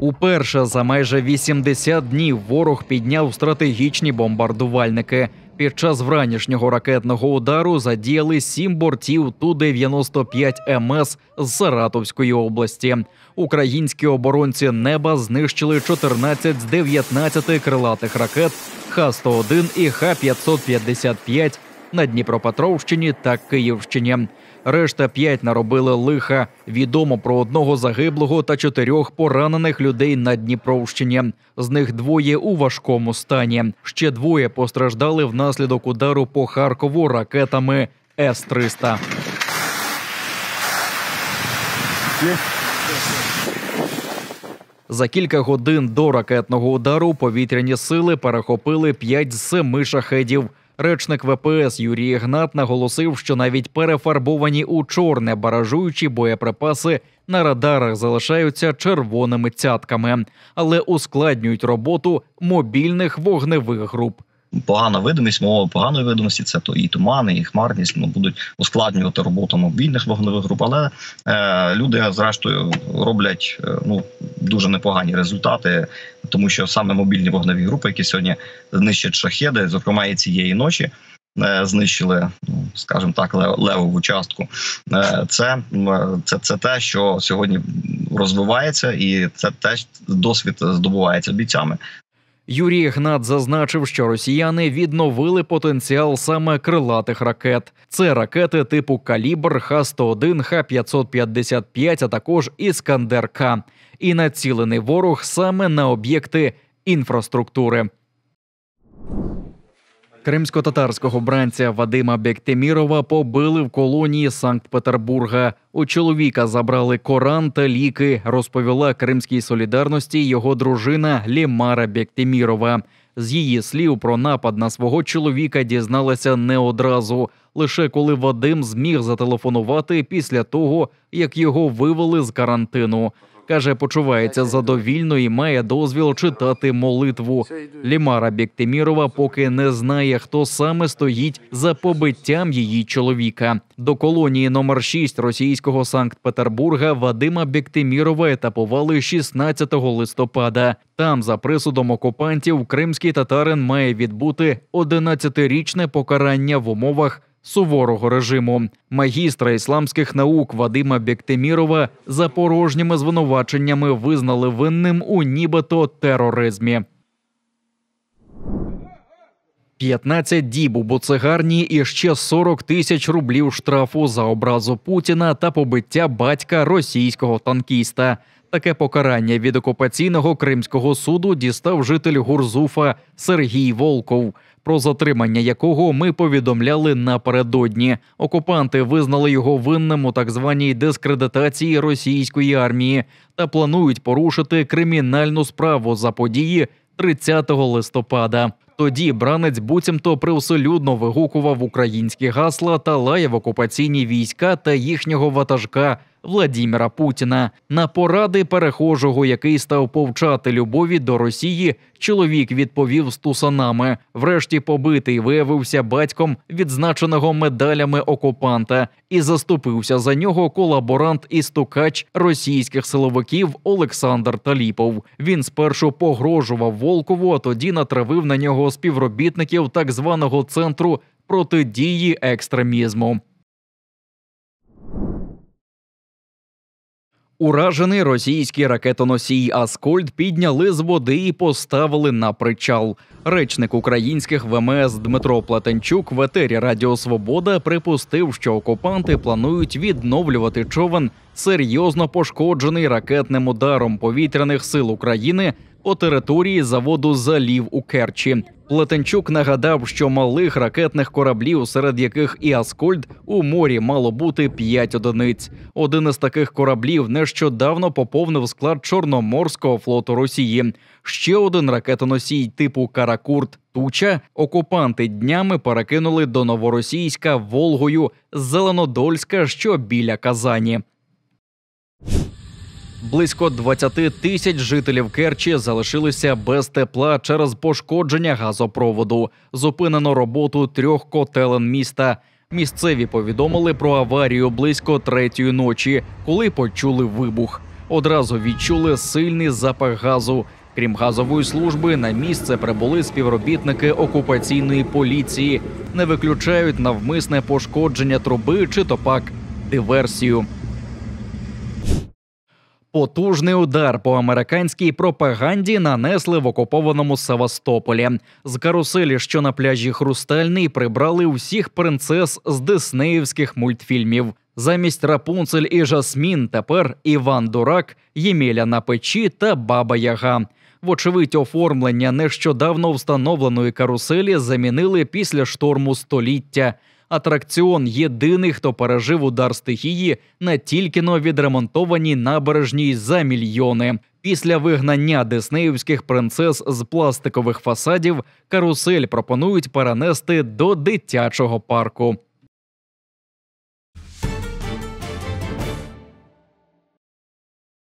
Уперше за майже 80 днів ворог підняв стратегічні бомбардувальники. Під час вранішнього ракетного удару задіяли сім бортів ту 95 МС ем з Саратовської області. Українські оборонці неба знищили 14 з 19 крилатих ракет Х-101 і Х-555 на Дніпропетровщині та Київщині. Решта п'ять наробили лиха. Відомо про одного загиблого та чотирьох поранених людей на Дніпровщині. З них двоє у важкому стані. Ще двоє постраждали внаслідок удару по Харкову ракетами с 300 за кілька годин до ракетного удару повітряні сили перехопили п'ять з семи шахедів. Речник ВПС Юрій Гнат наголосив, що навіть перефарбовані у чорне баражуючі боєприпаси на радарах залишаються червоними цятками, але ускладнюють роботу мобільних вогневих груп погана видимість, мова поганої видимості, це то і тумани, і хмарність ну, будуть ускладнювати роботу мобільних вогневих груп. Але е, люди, зрештою, роблять е, ну дуже непогані результати, тому що саме мобільні вогневі групи, які сьогодні знищать шахеди, зокрема і цієї ночі. Е, знищили, ну скажімо так, левову частку. Е, це е, це це те, що сьогодні розвивається, і це теж досвід здобувається бійцями. Юрій Гнат зазначив, що росіяни відновили потенціал саме крилатих ракет. Це ракети типу Калібр, Х-101, Х-555, а також Іскандер К. І націлений ворог саме на об'єкти інфраструктури. Кримсько-татарського бранця Вадима Бектемірова побили в колонії Санкт-Петербурга. У чоловіка забрали Коран та ліки. Розповіла Кримській солідарності його дружина Лімара Бектемірова. З її слів про напад на свого чоловіка дізналася не одразу, лише коли Вадим зміг зателефонувати після того, як його вивели з карантину. Каже, почувається задовільно і має дозвіл читати молитву. Лімара Бєктемірова поки не знає, хто саме стоїть за побиттям її чоловіка. До колонії номер 6 російського Санкт-Петербурга Вадима Бєктемірова етапували 16 листопада. Там, за присудом окупантів, кримський татарин має відбути 11-річне покарання в умовах суворого режиму. Магістра ісламських наук Вадима Бєктемірова за порожніми звинуваченнями визнали винним у нібито тероризмі. 15 діб у буцегарні і ще 40 тисяч рублів штрафу за образу Путіна та побиття батька російського танкіста. Таке покарання від окупаційного кримського суду дістав житель Гурзуфа Сергій Волков, про затримання якого ми повідомляли напередодні. Окупанти визнали його винним у так званій дискредитації російської армії та планують порушити кримінальну справу за події 30 листопада. Тоді бранець буцімто привселюдно вигукував українські гасла та лаяв окупаційні війська та їхнього ватажка Владимира Путіна. На поради перехожого, який став повчати любові до Росії, чоловік відповів стусанами. Врешті побитий виявився батьком відзначеного медалями окупанта, і заступився за нього колаборант і стукач російських силовиків Олександр Таліпов. Він спершу погрожував Волкову, а тоді натравив на нього співробітників так званого центру протидії екстремізму. Уражений російський ракетоносій Аскольд підняли з води і поставили на причал. Речник українських ВМС Дмитро Платенчук в етері Радіо Свобода припустив, що окупанти планують відновлювати човен серйозно пошкоджений ракетним ударом повітряних сил України у території заводу залів у Керчі. Плетенчук нагадав, що малих ракетних кораблів, серед яких і Аскольд у морі мало бути п'ять одиниць. Один із таких кораблів нещодавно поповнив склад Чорноморського флоту Росії. Ще один ракетоносій типу Каракурт Туча окупанти днями перекинули до новоросійська Волгою Зеленодольська, що біля Казані. Близько 20 тисяч жителів Керчі залишилися без тепла через пошкодження газопроводу. Зупинено роботу трьох котелен міста. Місцеві повідомили про аварію близько третьої ночі, коли почули вибух. Одразу відчули сильний запах газу. Крім газової служби, на місце прибули співробітники окупаційної поліції, не виключають навмисне пошкодження труби чи топак диверсію. Потужний удар по американській пропаганді нанесли в окупованому Севастополі. З каруселі, що на пляжі Хрустальний, прибрали усіх принцес з диснеївських мультфільмів. Замість Рапунцель і Жасмін тепер Іван Дурак, Єміля на печі та Баба Яга. Вочевидь, оформлення нещодавно встановленої каруселі замінили після шторму століття атракціон єдиний, хто пережив удар стихії на тільки-но відремонтованій набережній за мільйони. Після вигнання диснеївських принцес з пластикових фасадів карусель пропонують перенести до дитячого парку.